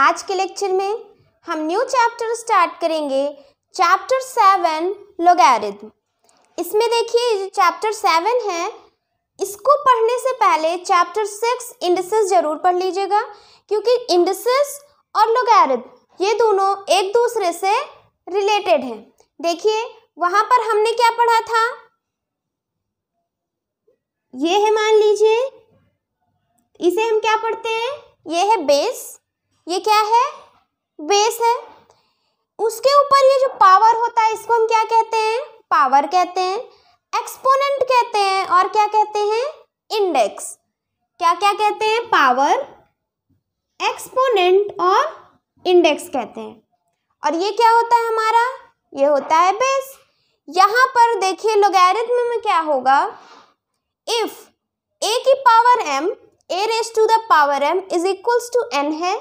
आज के लेक्चर में हम न्यू चैप्टर स्टार्ट करेंगे चैप्टर सेवन लोगारिथम इसमें देखिए चैप्टर सेवन है इसको पढ़ने से पहले चैप्टर सिक्स इंडसेस जरूर पढ़ लीजिएगा क्योंकि इंडसेस और लोगारिथम ये दोनों एक दूसरे से रिलेटेड हैं देखिए वहाँ पर हमने क्या पढ़ा था ये है मान लीजिए इसे हम क्या पढ़ते हैं ये है बेस ये क्या है बेस है उसके ऊपर ये जो पावर होता है इसको हम क्या कहते हैं पावर कहते हैं एक्सपोनेंट कहते हैं और क्या कहते हैं इंडेक्स क्या क्या कहते हैं पावर एक्सपोनेंट और इंडेक्स कहते हैं और ये क्या होता है हमारा ये होता है बेस यहाँ पर देखिए लोगैरिथम में क्या होगा इफ ए की power m a raise to the power m is equals to n है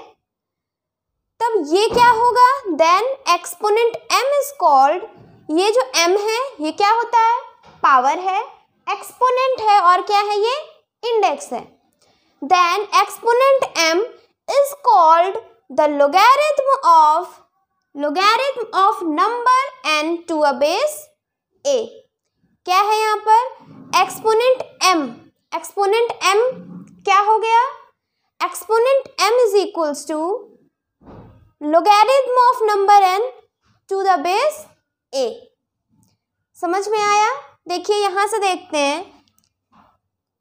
तब ये क्या होगा then exponent m is called ये जो m है ये क्या होता है पावर है एक्सपोनेंट है और क्या है ये इंडेक्स है then exponent m is called the logarithm of logarithm of number n to a base a क्या है यहाँ पर एक्सपोनेंट m एक्सपोनेंट m क्या हो गया exponent m is equals to logarithm of number n to the base a समझ में आया देखिए यहाँ से देखते हैं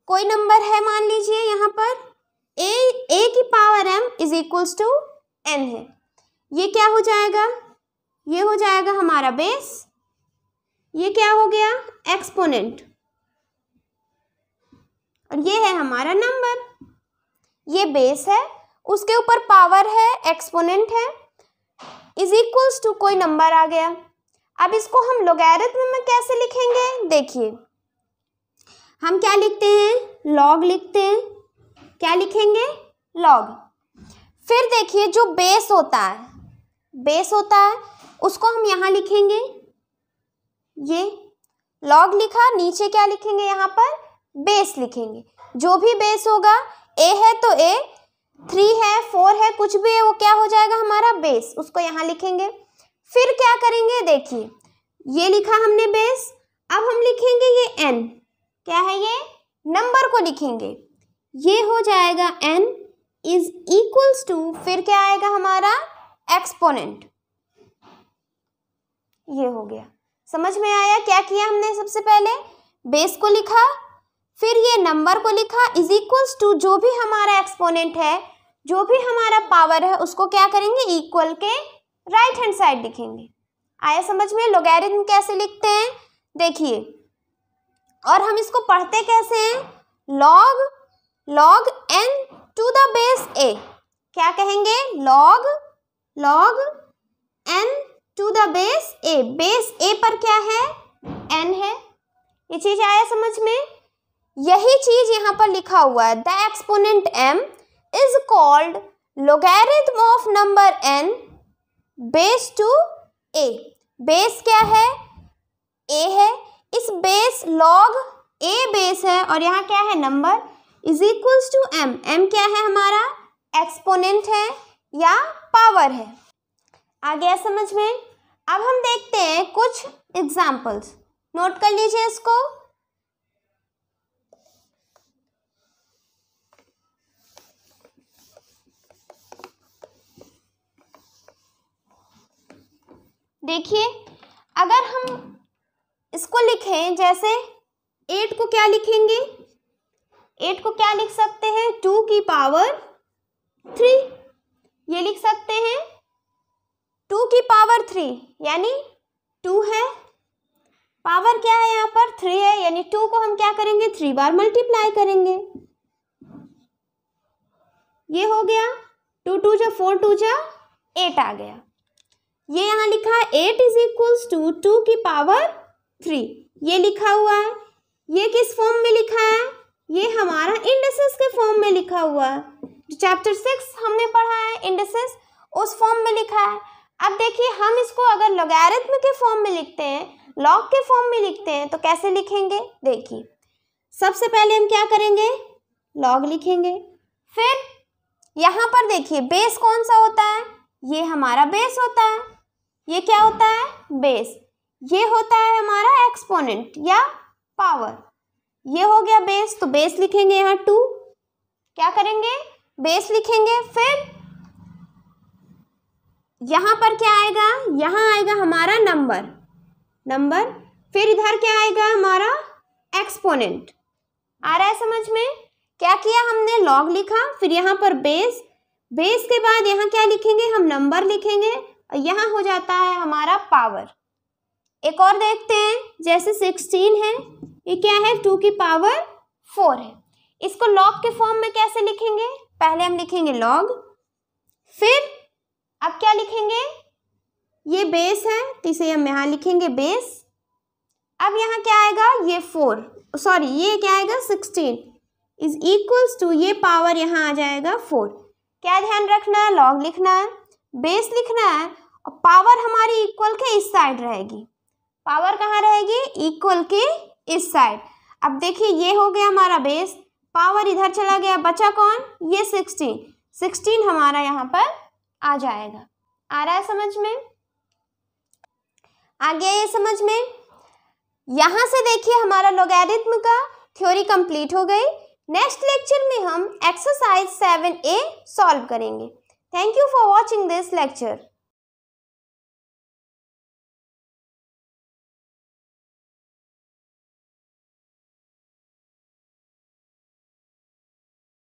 कोई नंबर है मान लीजिए यहाँ पर ए ए की power m is equals to n है ये क्या हो जाएगा ये हो जाएगा हमारा बेस ये क्या हो गया एक्सपोनेंट और ये है हमारा नंबर ये बेस है उसके ऊपर पावर है एक्सपोनेंट है इज इक्वल्स टू कोई नंबर आ गया अब इसको हम लोगैरिथम में कैसे लिखेंगे देखिए हम क्या लिखते हैं लॉग लिखते हैं क्या लिखेंगे लॉग फिर देखिए जो बेस होता है बेस होता है उसको हम यहाँ लिखेंगे ये लॉग लिखा नीचे क्या लिखेंगे यहाँ पर बेस लिखेंगे जो भी बेस होगा ए है तो ए थ्री है फोर है कुछ भी है वो क्या हो जाएगा हमारा बेस उसको यहाँ लिखेंगे फिर क्या करेंगे देखिए ये लिखा हमने बेस अब हम लिखेंगे ये एन क्या है ये नंबर को लिखेंगे ये हो जाएगा एन इज इक्वल्स टू फिर क्या आएगा हमारा एक्सपोनेंट ये हो गया समझ में आया क्या किया हमने सबसे पहले बेस को लिखा फिर ये नंबर को लिखा इज इक्वल्स टू जो भी हमारा एक्सपोनेंट है जो भी हमारा पावर है उसको क्या करेंगे इक्वल के राइट हैंड साइड लिखेंगे आया समझ में लोगेरिन कैसे लिखते हैं देखिए और हम इसको पढ़ते कैसे हैं log log n to the base a क्या कहेंगे log log n to the base a base a पर क्या है एन है ये चीज़ आया समझ में यही चीज़ यहाँ पर लिखा हुआ है the exponent m is called logarithm of number n base to a base क्या है a है इस बेस log a बेस है और यहाँ क्या है number is equals to m m क्या है हमारा एक्सपोनेंट है या पावर है आ गया समझ में अब हम देखते हैं कुछ एग्जाम्पल्स नोट कर लीजिए इसको देखिए अगर हम इसको लिखें जैसे एट को क्या लिखेंगे एट को क्या लिख सकते हैं टू की पावर थ्री ये लिख सकते हैं टू की पावर थ्री यानी टू है पावर क्या है यहाँ पर थ्री है यानी टू को हम क्या करेंगे थ्री बार मल्टीप्लाई करेंगे ये हो गया टू टू जो फोर टू जो एट आ गया ये यहाँ लिखा है eight is equals to two की पावर थ्री ये लिखा हुआ है ये किस फॉर्म में लिखा है ये हमारा इंडसेस के फॉर्म में लिखा हुआ है चैप्टर सिक्स हमने पढ़ा है इंडसेस उस फॉर्म में लिखा है अब देखिए हम इसको अगर लोगारिथम के फॉर्म में लिखते हैं लॉग के फॉर्म में लिखते हैं तो कैसे लिखेंगे देखिए सबसे पहले हम क्या करेंगे लॉग लिखेंगे फिर यहाँ पर देखिए बेस कौन सा होता है ये हमारा बेस होता है ये क्या होता है बेस ये होता है हमारा एक्सपोनेंट या पावर ये हो गया बेस तो बेस लिखेंगे यहाँ टू क्या करेंगे बेस लिखेंगे फिर यहाँ पर क्या आएगा यहाँ आएगा हमारा नंबर नंबर फिर इधर क्या आएगा हमारा एक्सपोनेंट आ रहा है समझ में क्या किया हमने लॉग लिखा फिर यहाँ पर बेस बेस के बाद यहाँ क्या लिखेंगे हम नंबर लिखेंगे यहाँ हो जाता है हमारा पावर एक और देखते हैं जैसे सिक्सटीन है ये क्या है टू की पावर फोर है इसको लॉग के फॉर्म में कैसे लिखेंगे पहले हम लिखेंगे लॉग फिर अब क्या लिखेंगे ये बेस है तो इसे हम यहाँ लिखेंगे बेस अब यहाँ क्या आएगा ये फोर सॉरी ये क्या आएगा सिक्सटीन इज इक्वल्स टू ये पावर यहाँ आ जाएगा फोर क्या ध्यान रखना है लॉग लिखना है बेस लिखना है और पावर हमारी इक्वल के इस साइड रहेगी पावर कहाँ रहेगी इक्वल के इस साइड अब देखिए ये हो गया हमारा बेस पावर इधर चला गया बचा कौन ये सिक्सटीन सिक्सटीन हमारा यहाँ पर आ जाएगा आ रहा है समझ में आ गया ये समझ में यहाँ से देखिए हमारा लोगैरिथम का थ्योरी कंप्लीट हो गई नेक्स्ट लेक्चर में हम एक्सरसाइज सेवन ए सॉल्व करेंगे thank you for watching this lecture